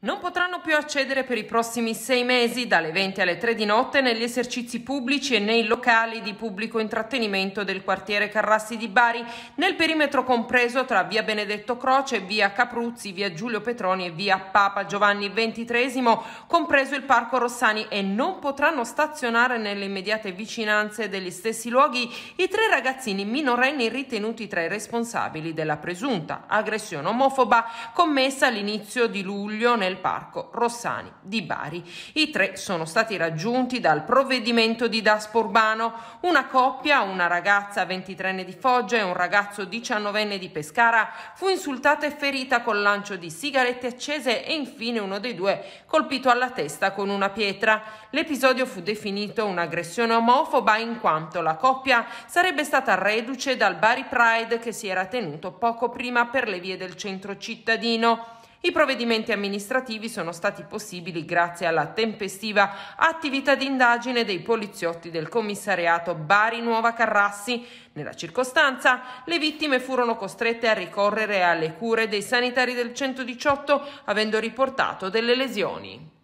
non potranno più accedere per i prossimi sei mesi dalle 20 alle 3 di notte negli esercizi pubblici e nei locali di pubblico intrattenimento del quartiere Carrassi di Bari, nel perimetro compreso tra via Benedetto Croce, via Capruzzi, via Giulio Petroni e via Papa Giovanni XXIII, compreso il Parco Rossani, e non potranno stazionare nelle immediate vicinanze degli stessi luoghi i tre ragazzini minorenni ritenuti tra i responsabili della presunta aggressione omofoba commessa all'inizio di luglio nel nel parco Rossani di Bari. I tre sono stati raggiunti dal provvedimento di Daspo Urbano, una coppia, una ragazza 23enne di Foggia e un ragazzo 19enne di Pescara, fu insultata e ferita col lancio di sigarette accese e infine uno dei due colpito alla testa con una pietra. L'episodio fu definito un'aggressione omofoba in quanto la coppia sarebbe stata reduce dal Bari Pride che si era tenuto poco prima per le vie del centro cittadino. I provvedimenti amministrativi sono stati possibili grazie alla tempestiva attività di indagine dei poliziotti del commissariato Bari Nuova Carrassi. Nella circostanza le vittime furono costrette a ricorrere alle cure dei sanitari del 118 avendo riportato delle lesioni.